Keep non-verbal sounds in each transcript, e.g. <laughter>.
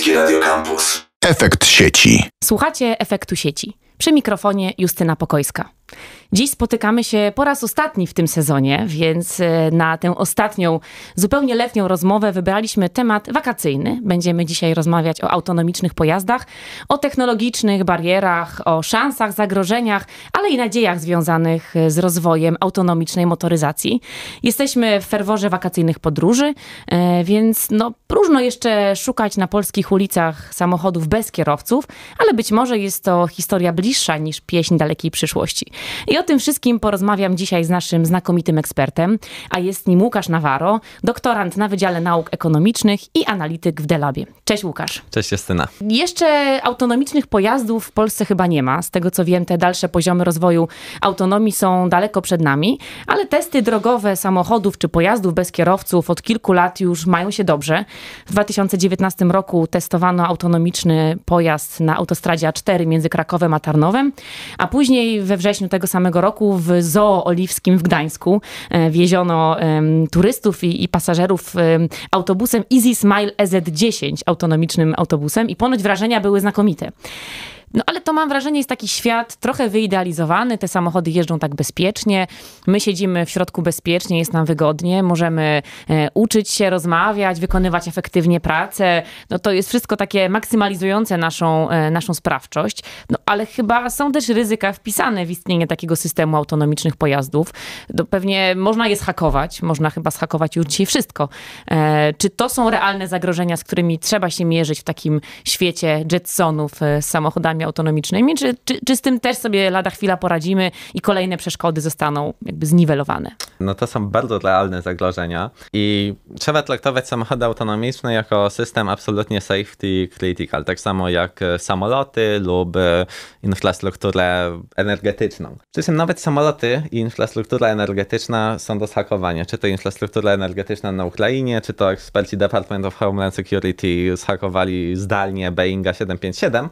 Radio Campus. Efekt sieci. Słuchacie efektu sieci. Przy mikrofonie Justyna Pokojska. Dziś spotykamy się po raz ostatni w tym sezonie, więc e, na tę ostatnią, zupełnie letnią rozmowę wybraliśmy temat wakacyjny. Będziemy dzisiaj rozmawiać o autonomicznych pojazdach, o technologicznych barierach, o szansach, zagrożeniach, ale i nadziejach związanych e, z rozwojem autonomicznej motoryzacji. Jesteśmy w ferworze wakacyjnych podróży, e, więc no, próżno jeszcze szukać na polskich ulicach samochodów bez kierowców, ale być może jest to historia bliższa bliższa niż pieśń dalekiej przyszłości. I o tym wszystkim porozmawiam dzisiaj z naszym znakomitym ekspertem, a jest nim Łukasz Nawaro, doktorant na Wydziale Nauk Ekonomicznych i analityk w Delabie. Cześć Łukasz. Cześć Justyna. Jeszcze autonomicznych pojazdów w Polsce chyba nie ma. Z tego co wiem, te dalsze poziomy rozwoju autonomii są daleko przed nami, ale testy drogowe samochodów czy pojazdów bez kierowców od kilku lat już mają się dobrze. W 2019 roku testowano autonomiczny pojazd na autostradzie A4 między Krakowem a Tarnowem a później we wrześniu tego samego roku w Zoo Oliwskim w Gdańsku e, wieziono turystów i, i pasażerów autobusem Easy Smile EZ10, autonomicznym autobusem i ponoć wrażenia były znakomite. No ale to mam wrażenie jest taki świat trochę wyidealizowany, te samochody jeżdżą tak bezpiecznie, my siedzimy w środku bezpiecznie, jest nam wygodnie, możemy e, uczyć się, rozmawiać, wykonywać efektywnie pracę. No to jest wszystko takie maksymalizujące naszą, e, naszą sprawczość. No ale chyba są też ryzyka wpisane w istnienie takiego systemu autonomicznych pojazdów. No, pewnie można je zhakować, można chyba zhakować już dzisiaj wszystko. E, czy to są realne zagrożenia, z którymi trzeba się mierzyć w takim świecie Jetsonów z samochodami systemie autonomicznymi, czy, czy, czy, z tym też sobie lada chwila poradzimy i kolejne przeszkody zostaną jakby zniwelowane? No to są bardzo realne zagrożenia i trzeba traktować samochody autonomiczne jako system absolutnie safety critical, tak samo jak e, samoloty lub e, infrastrukturę energetyczną. Przy czym nawet samoloty i infrastruktura energetyczna są do zhakowania, czy to infrastruktura energetyczna na Ukrainie, czy to eksperci Department of Homeland Security zhakowali zdalnie Boeinga 757,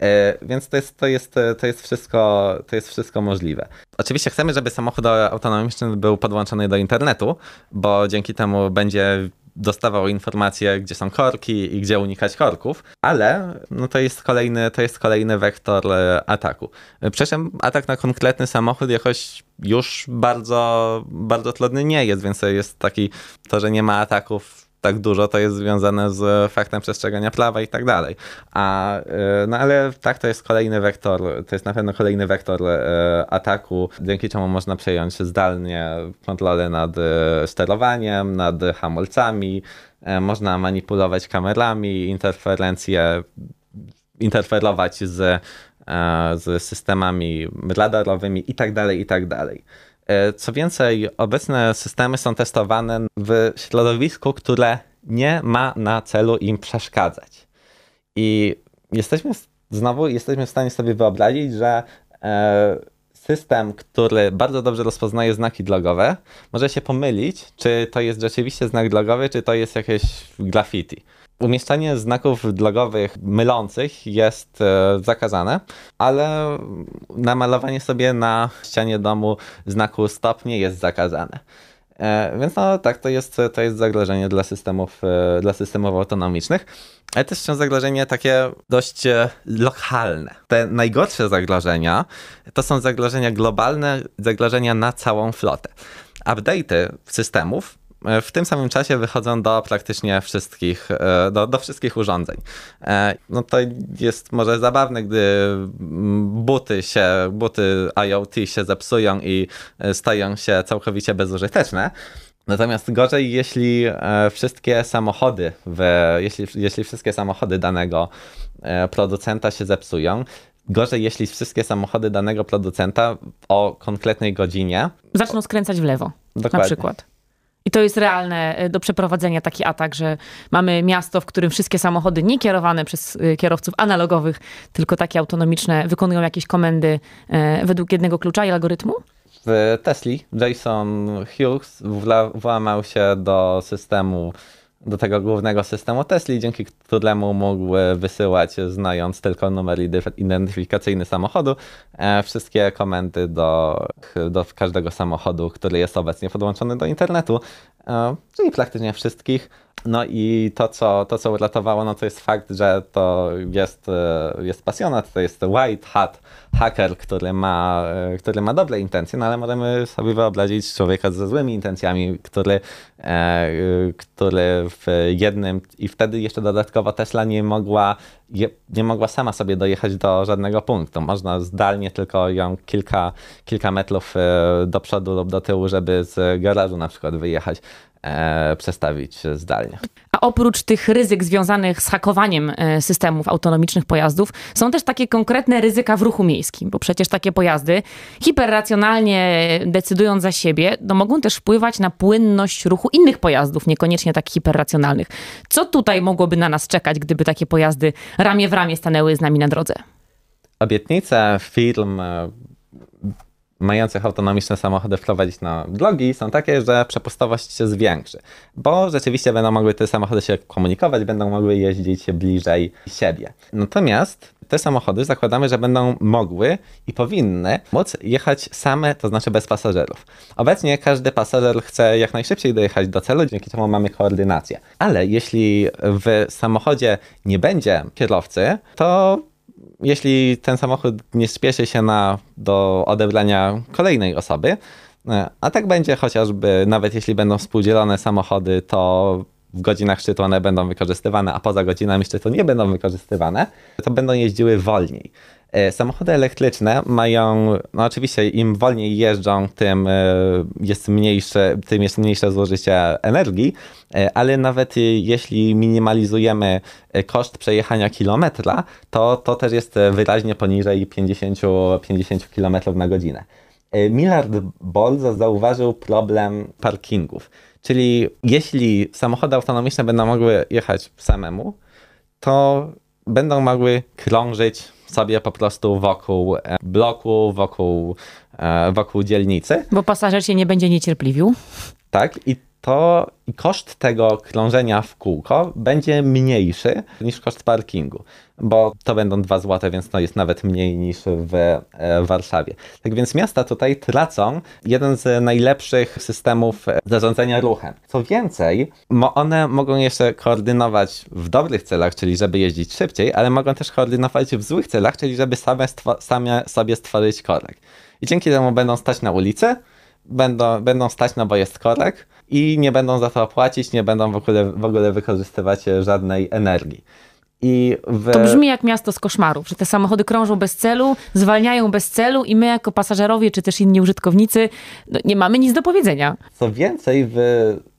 E, więc to jest, to, jest, to, jest wszystko, to jest wszystko możliwe. Oczywiście chcemy, żeby samochód autonomiczny był podłączony do internetu, bo dzięki temu będzie dostawał informacje, gdzie są korki i gdzie unikać korków, ale no to, jest kolejny, to jest kolejny wektor e, ataku. Przecież atak na konkretny samochód jakoś już bardzo, bardzo trudny nie jest, więc jest taki, to, że nie ma ataków tak dużo, to jest związane z faktem przestrzegania prawa i tak dalej. A, e, no ale tak, to jest kolejny wektor, to jest na pewno kolejny wektor e, ataku, dzięki czemu można przejąć zdalnie kontrolę nad e, sterowaniem, nad hamulcami, można manipulować kamerami, interferencje, interferować z, z systemami radarowymi i tak dalej, i tak dalej. E, co więcej, obecne systemy są testowane w środowisku, które nie ma na celu im przeszkadzać. I jesteśmy znowu jesteśmy w stanie sobie wyobrazić, że e, system, który bardzo dobrze rozpoznaje znaki drogowe, może się pomylić, czy to jest rzeczywiście znak drogowy, czy to jest jakieś graffiti. Umieszczanie znaków drogowych mylących jest e, zakazane, ale namalowanie sobie na ścianie domu znaku stopnie jest zakazane. E, więc no tak, to jest, to jest zagrożenie dla systemów, e, dla systemów autonomicznych, ale też są zagrożenia takie dość lokalne. Te najgorsze zagrożenia to są zagrożenia globalne, zagrożenia na całą flotę. Update'y systemów E, w tym samym czasie wychodzą do praktycznie wszystkich, e, do, do, wszystkich urządzeń. E, no to jest może zabawne, gdy buty się, buty IoT się zepsują i stają się całkowicie bezużyteczne. Natomiast gorzej, jeśli wszystkie samochody, w, jeśli, jeśli wszystkie samochody danego producenta się zepsują, gorzej, jeśli wszystkie samochody danego producenta o konkretnej godzinie zaczną skręcać w lewo. Dokładnie. Na przykład. I to jest realne e, do przeprowadzenia taki atak, że mamy miasto, w którym wszystkie samochody nie kierowane przez e, kierowców analogowych, tylko takie autonomiczne, wykonują jakieś komendy e, według jednego klucza i algorytmu? W Tesli Jason Hughes włamał się do systemu do tego głównego systemu Tesla, dzięki któremu mógł e, wysyłać, znając tylko numer identyfikacyjny samochodu, e, wszystkie komendy do, do każdego samochodu, który jest obecnie podłączony do internetu, e, czyli praktycznie wszystkich. No i to co, to, co uratowało, no to jest fakt, że to jest, e, jest pasjonat, to jest white hat hacker, który ma, e, który ma dobre intencje, no ale możemy sobie wyobrazić człowieka ze złymi intencjami, który, e, który w jednym i wtedy jeszcze dodatkowo Tesla nie mogła nie mogła sama sobie dojechać do żadnego punktu. Można zdalnie tylko ją kilka, kilka metrów e, do przodu lub do tyłu, żeby z garażu na przykład wyjechać, e, przestawić zdalnie. A oprócz tych ryzyk związanych z hakowaniem e, systemów autonomicznych pojazdów, są też takie konkretne ryzyka w ruchu miejskim, bo przecież takie pojazdy hiperracjonalnie decydując za siebie, no mogą też wpływać na płynność ruchu innych pojazdów, niekoniecznie tak hiperracjonalnych. Co tutaj mogłoby na nas czekać, gdyby takie pojazdy ramię w ramię stanęły z nami na drodze? Obietnice firm e, mających autonomiczne samochody wprowadzić na drogi są takie, że przepustowość się zwiększy, bo rzeczywiście będą mogły te samochody się komunikować, będą mogły jeździć bliżej siebie. Natomiast te samochody zakładamy, że będą mogły i powinny móc jechać same, to znaczy bez pasażerów. Obecnie każdy pasażer chce jak najszybciej dojechać do celu, dzięki czemu mamy koordynację. Ale jeśli w samochodzie nie będzie kierowcy, to jeśli ten samochód nie spieszy się na, do odebrania kolejnej osoby, e, a tak będzie chociażby, nawet jeśli będą współdzielone samochody, to w godzinach szczytu one będą wykorzystywane, a poza godzinami szczytu nie będą wykorzystywane, to będą jeździły wolniej. E, samochody elektryczne mają, no oczywiście im wolniej jeżdżą, tym e, jest mniejsze, tym jest mniejsze zużycie energii, e, ale nawet jeśli minimalizujemy koszt przejechania kilometra, to to też jest wyraźnie poniżej 50, 50 km na godzinę. Millard Ball zauważył problem parkingów, czyli jeśli samochody autonomiczne będą mogły jechać samemu, to będą mogły krążyć sobie po prostu wokół e, bloku, wokół, e, wokół dzielnicy. Bo pasażer się nie będzie niecierpliwił. Tak, i to koszt tego krążenia w kółko będzie mniejszy niż koszt parkingu, bo to będą 2 złote, więc to no, jest nawet mniej niż e, w Warszawie. Tak więc miasta tutaj tracą jeden z najlepszych systemów e, zarządzania ruchem. Co więcej, one mogą jeszcze koordynować w dobrych celach, czyli żeby jeździć szybciej, ale mogą też koordynować w złych celach, czyli żeby same, stwo same sobie stworzyć korek. I dzięki temu będą stać na ulicy, będą, będą stać, no bo jest korek, i nie będą za to płacić, nie będą w ogóle, w ogóle wykorzystywać e, żadnej energii. W... To brzmi jak miasto z koszmarów, że te samochody krążą bez celu, zwalniają bez celu i my jako pasażerowie, czy też inni użytkownicy, no, nie mamy nic do powiedzenia. Co więcej, w...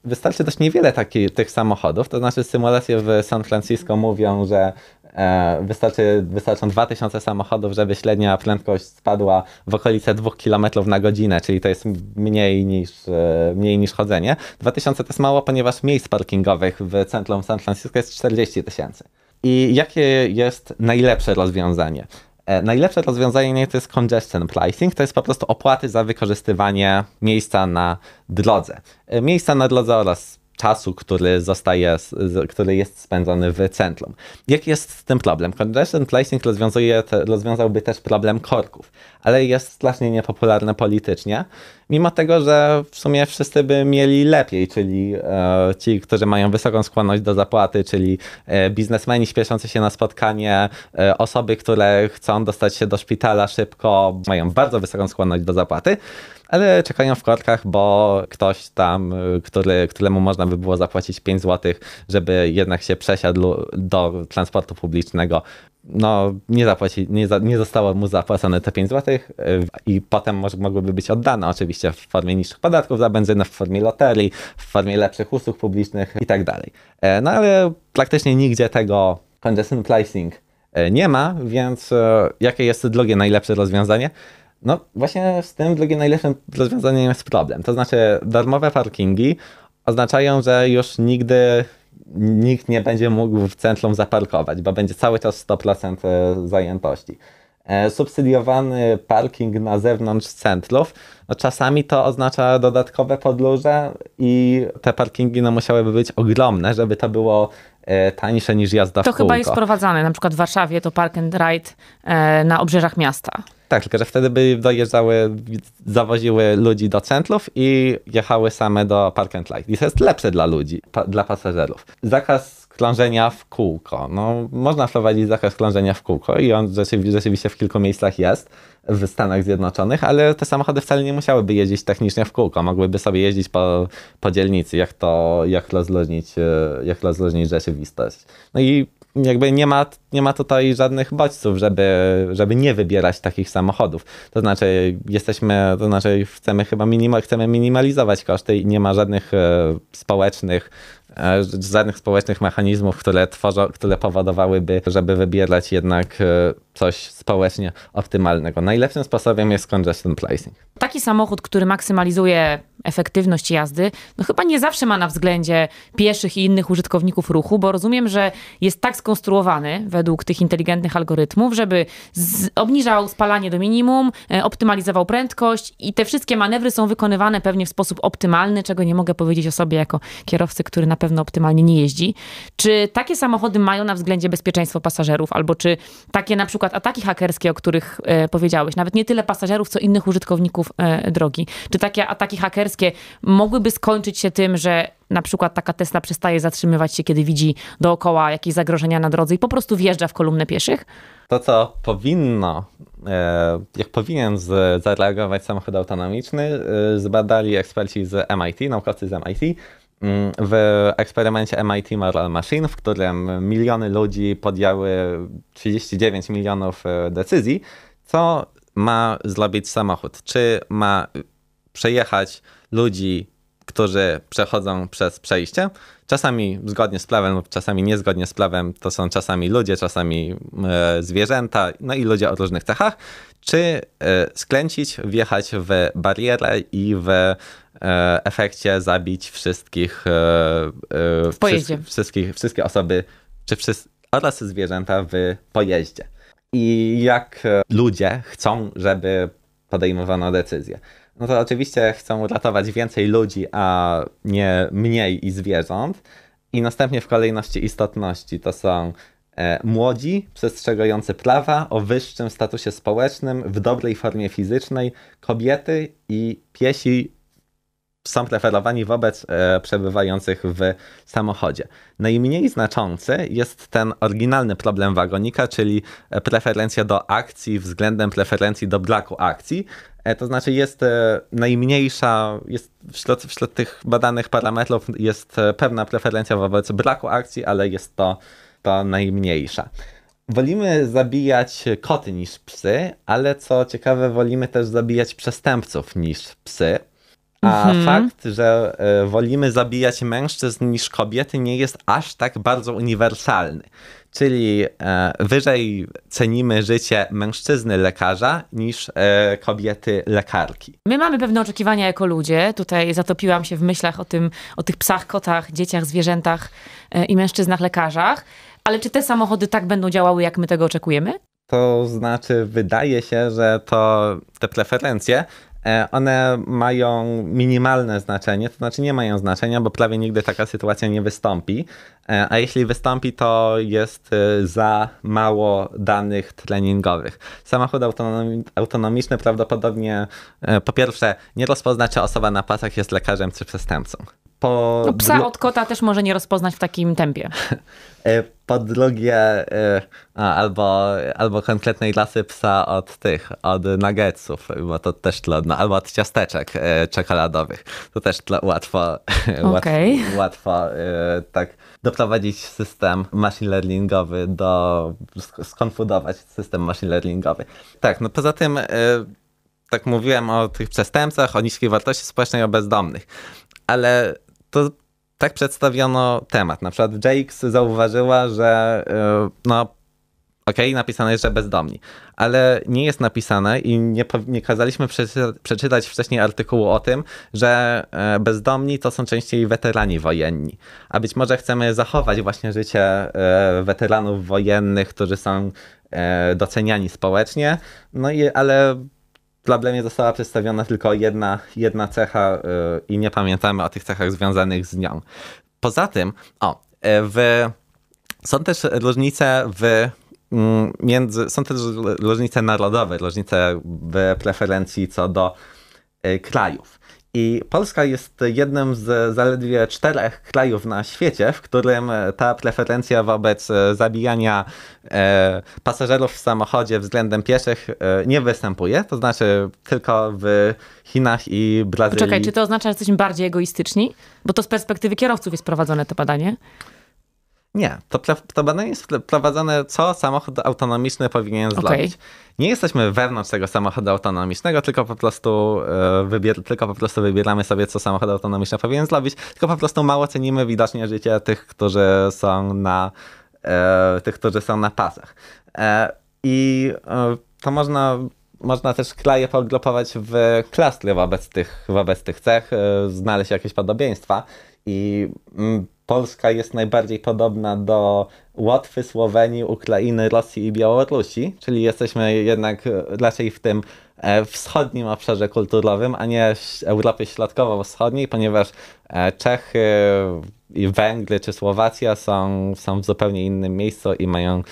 wystarczy dość niewiele taki, tych samochodów, to znaczy symulacje w San Francisco mówią, że E, wystarczy, wystarczą 2000 samochodów, żeby średnia prędkość spadła w okolice 2 km na godzinę, czyli to jest mniej niż, e, mniej niż chodzenie. 2000 to jest mało, ponieważ miejsc parkingowych w centrum San Francisco jest 40 tysięcy. I jakie jest najlepsze rozwiązanie? E, najlepsze rozwiązanie to jest congestion pricing, to jest po prostu opłaty za wykorzystywanie miejsca na drodze. Miejsca na drodze oraz czasu, który zostaje, który jest spędzany w centrum. Jaki jest z tym problem? Condition Placing rozwiązuje, rozwiązałby też problem korków, ale jest strasznie niepopularne politycznie. Mimo tego, że w sumie wszyscy by mieli lepiej, czyli e, ci, którzy mają wysoką skłonność do zapłaty, czyli e, biznesmeni śpieszący się na spotkanie, e, osoby, które chcą dostać się do szpitala szybko, mają bardzo wysoką skłonność do zapłaty ale czekają w korkach, bo ktoś tam, e, który, któremu można by było zapłacić 5 zł, żeby jednak się przesiadł do transportu publicznego, no, nie, zapłaci, nie, za, nie zostało mu zapłacone te 5 zł y, i potem może, mogłyby być oddane oczywiście w formie niższych podatków za benzynę, w formie loterii, w formie lepszych usług publicznych i tak dalej. E, no ale praktycznie nigdzie tego congestion pricing e, nie ma, więc e, jakie jest drugie najlepsze rozwiązanie? No właśnie z tym drugim najlepszym rozwiązaniem jest problem. To znaczy darmowe parkingi oznaczają, że już nigdy nikt nie będzie mógł w centrum zaparkować, bo będzie cały czas 100% e, zajętości. E, subsydiowany parking na zewnątrz centrów, no czasami to oznacza dodatkowe podróże i te parkingi no, musiałyby być ogromne, żeby to było e, tańsze niż jazda to w To chyba jest sprowadzane, na przykład w Warszawie to park and ride na obrzeżach miasta. Tak, tylko że wtedy by dojeżdżały, zawoziły ludzi do centrów i jechały same do park and ride. I to jest lepsze dla ludzi, pa, dla pasażerów. Zakaz klążenia w kółko. No, można wprowadzić zakaz klążenia w kółko i on rzeczywiście w kilku miejscach jest w Stanach Zjednoczonych, ale te samochody wcale nie musiałyby jeździć technicznie w kółko. Mogłyby sobie jeździć po, po dzielnicy, jak to, jak rozluźnić, e, jak rozluźnić rzeczywistość. No i jakby nie ma, nie ma tutaj żadnych bodźców, żeby, żeby nie wybierać takich samochodów. To znaczy jesteśmy, to znaczy chcemy chyba minima, chcemy minimalizować koszty i nie ma żadnych e, społecznych e, żadnych społecznych mechanizmów, które, tworzą, które powodowałyby, żeby wybierać jednak e, coś społecznie optymalnego. Najlepszym sposobem jest congestion pricing. Taki samochód, który maksymalizuje efektywność jazdy, no chyba nie zawsze ma na względzie pieszych i innych użytkowników ruchu, bo rozumiem, że jest tak skonstruowany według tych inteligentnych algorytmów, żeby obniżał spalanie do minimum, e, optymalizował prędkość i te wszystkie manewry są wykonywane pewnie w sposób optymalny, czego nie mogę powiedzieć o sobie jako kierowcy, który na pewno optymalnie nie jeździ. Czy takie samochody mają na względzie bezpieczeństwo pasażerów, albo czy takie na przykład ataki hakerskie, o których e, powiedziałeś, nawet nie tyle pasażerów, co innych użytkowników e, drogi, czy takie ataki hakerskie partnerskie mogłyby skończyć się tym, że na przykład taka Tesla przestaje zatrzymywać się, kiedy widzi dookoła jakieś zagrożenia na drodze i po prostu wjeżdża w kolumnę pieszych? To, co powinno, e, jak powinien zareagować samochód autonomiczny, e, zbadali eksperci z MIT, naukowcy z MIT. Mm, w eksperymencie MIT Moral Machine, w którym miliony ludzi podjęły 39 milionów e, decyzji, co ma zrobić samochód? Czy ma przejechać ludzi, którzy przechodzą przez przejście. Czasami zgodnie z prawem czasami niezgodnie z prawem to są czasami ludzie, czasami e, zwierzęta, no i ludzie o różnych cechach. Czy e, sklęcić, wjechać w barierę i w e, efekcie zabić wszystkich, w pojeździe. wszystkich wszystkie osoby czy wszyscy, oraz zwierzęta w pojeździe. I jak ludzie chcą, żeby podejmowano decyzję no to oczywiście chcą uratować więcej ludzi, a nie mniej i zwierząt. I następnie w kolejności istotności to są e, młodzi, przestrzegający prawa o wyższym statusie społecznym, w dobrej formie fizycznej, kobiety i piesi są preferowani wobec e, przebywających w samochodzie. Najmniej znaczący jest ten oryginalny problem wagonika, czyli e, preferencja do akcji względem preferencji do braku akcji. E, to znaczy jest najmniejsza, jest wśród, wśród tych badanych parametrów jest pewna preferencja wobec braku akcji, ale jest to, to najmniejsza. Wolimy zabijać koty niż psy, ale co ciekawe, wolimy też zabijać przestępców niż psy. A mhm. fakt, że e, wolimy zabijać mężczyzn niż kobiety, nie jest aż tak bardzo uniwersalny. Czyli e, wyżej cenimy życie mężczyzny lekarza niż e, kobiety lekarki. My mamy pewne oczekiwania jako ludzie. Tutaj zatopiłam się w myślach o tym, o tych psach, kotach, dzieciach, zwierzętach i mężczyznach lekarzach. Ale czy te samochody tak będą działały, jak my tego oczekujemy? To znaczy, wydaje się, że to te preferencje E, one mają minimalne znaczenie, to znaczy nie mają znaczenia, bo prawie nigdy taka sytuacja nie wystąpi. E, a jeśli wystąpi, to jest e, za mało danych treningowych. Samochód autonomiczny prawdopodobnie e, po pierwsze nie rozpozna, czy osoba na pasach jest lekarzem czy przestępcą. Po no psa od kota też może nie rozpoznać w takim tempie. <laughs> po drugie, albo, albo konkretnej klasy psa od tych, od nuggetsów, bo to też trudno, albo od ciasteczek czekoladowych. To też łatwo, <laughs> okay. łatwo, łatwo tak doprowadzić system machine learningowy do, skonfudować system machine learningowy. Tak, no poza tym y, tak mówiłem o tych przestępcach, o niskiej wartości społecznej, o bezdomnych, ale to tak przedstawiono temat. Na przykład JX zauważyła, że y, no, ok, napisane jest, że bezdomni, ale nie jest napisane i nie, nie kazaliśmy przeczytać, przeczytać wcześniej artykułu o tym, że e, bezdomni to są częściej weterani wojenni, a być może chcemy zachować właśnie życie e, weteranów wojennych, którzy są e, doceniani społecznie, no i ale w Blemie została przedstawiona tylko jedna, jedna cecha i nie pamiętamy o tych cechach związanych z nią. Poza tym, o, w, są też różnice w Mm, między, są też różnice narodowe, różnice w preferencji co do y, krajów. I Polska jest jednym z zaledwie czterech krajów na świecie, w którym ta preferencja wobec y, zabijania e, pasażerów w samochodzie względem pieszych e, nie występuje. To znaczy tylko w Chinach i Brazylii. Czekaj, czy to oznacza, że jesteśmy bardziej egoistyczni? Bo to z perspektywy kierowców jest prowadzone to badanie. Nie, to, to badanie jest prowadzone, co samochód autonomiczny powinien okay. zrobić. Nie jesteśmy wewnątrz tego samochodu autonomicznego, tylko po, prostu, e, wybier, tylko po prostu wybieramy sobie, co samochód autonomiczny powinien zrobić, tylko po prostu mało cenimy widocznie życie tych, którzy są na, e, tych, którzy są na pasach. E, I to można można też kraje pogrupować w klastry wobec tych, wobec tych cech, znaleźć jakieś podobieństwa. I mm, Polska jest najbardziej podobna do Łotwy, Słowenii, Ukrainy, Rosji i Białorusi, czyli jesteśmy jednak e, raczej w tym e, wschodnim obszarze kulturowym, a nie Europy Środkowo-Wschodniej, ponieważ e, Czechy, i Węgry czy Słowacja są, są w zupełnie innym miejscu i mają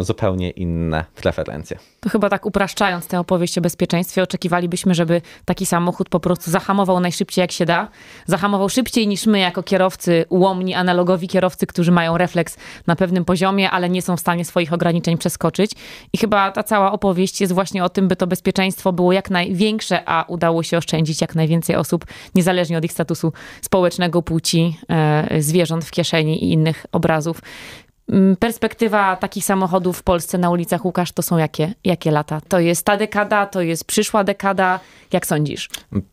zupełnie inne preferencje. To chyba tak upraszczając tę opowieść o bezpieczeństwie, oczekiwalibyśmy, żeby taki samochód po prostu zahamował najszybciej jak się da. Zahamował szybciej niż my jako kierowcy ułomni, analogowi kierowcy, którzy mają refleks na pewnym poziomie, ale nie są w stanie swoich ograniczeń przeskoczyć. I chyba ta cała opowieść jest właśnie o tym, by to bezpieczeństwo było jak największe, a udało się oszczędzić jak najwięcej osób, niezależnie od ich statusu społecznego, płci, e, zwierząt w kieszeni i innych obrazów. Mm, perspektywa takich samochodów w Polsce na ulicach, Łukasz, to są jakie, jakie lata? To jest ta dekada, to jest przyszła dekada. Jak sądzisz?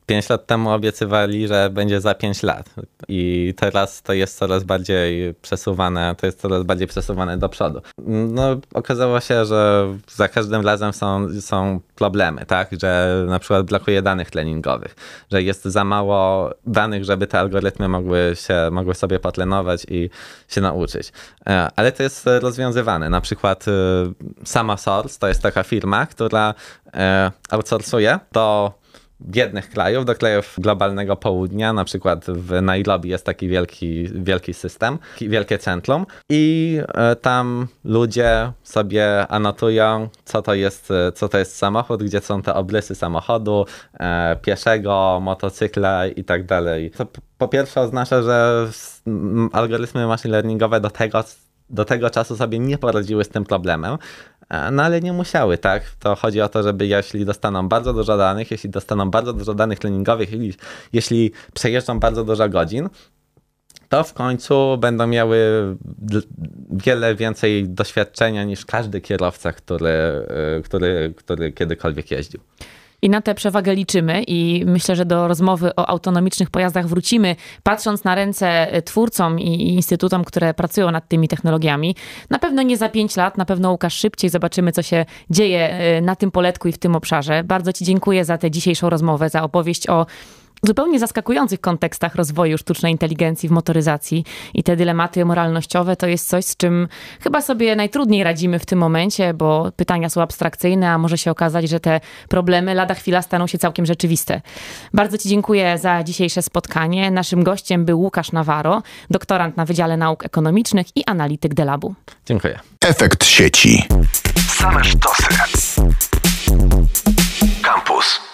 Pięć lat temu obiecywali, że będzie za pięć lat. I teraz to jest coraz bardziej przesuwane, to jest coraz bardziej przesuwane do przodu. No, okazało się, że za każdym razem są, są problemy, tak? Że na przykład brakuje danych treningowych, że jest za mało danych, żeby te algorytmy mogły, się, mogły sobie potlenować i się nauczyć. E, ale ale to jest e, rozwiązywane. Na przykład e, sama Source to jest taka firma, która e, outsourcuje do biednych krajów, do krajów globalnego południa, na przykład w Nairobi jest taki wielki, wielki system, wielkie centrum i tam ludzie sobie anotują, co to jest, co to jest samochód, gdzie są te oblysy samochodu, pieszego, motocykla i tak dalej. To po pierwsze oznacza, że algorytmy machine learningowe do tego do tego czasu sobie nie poradziły z tym problemem. E, no ale nie musiały, tak? To chodzi o to, żeby jeśli dostaną bardzo dużo danych, jeśli dostaną bardzo dużo danych treningowych, jeśli, przejeżdżą bardzo dużo godzin, to w końcu będą miały wiele więcej doświadczenia niż każdy kierowca, który, e, który, który kiedykolwiek jeździł i na tę przewagę liczymy i myślę, że do rozmowy o autonomicznych pojazdach wrócimy, patrząc na ręce twórcom i instytutom, które pracują nad tymi technologiami. Na pewno nie za pięć lat, na pewno Łukasz szybciej zobaczymy, co się dzieje y, na tym poletku i w tym obszarze. Bardzo Ci dziękuję za tę dzisiejszą rozmowę, za opowieść o zupełnie zaskakujących kontekstach rozwoju sztucznej inteligencji w motoryzacji i te dylematy moralnościowe to jest coś, z czym chyba sobie najtrudniej radzimy w tym momencie, bo pytania są abstrakcyjne, a może się okazać, że te problemy lada chwila staną się całkiem rzeczywiste. Bardzo Ci dziękuję za dzisiejsze spotkanie. Naszym gościem był Łukasz Nawaro, doktorant na Wydziale Nauk Ekonomicznych i analityk Delabu. Dziękuję. Efekt sieci. Same sztosy. Campus.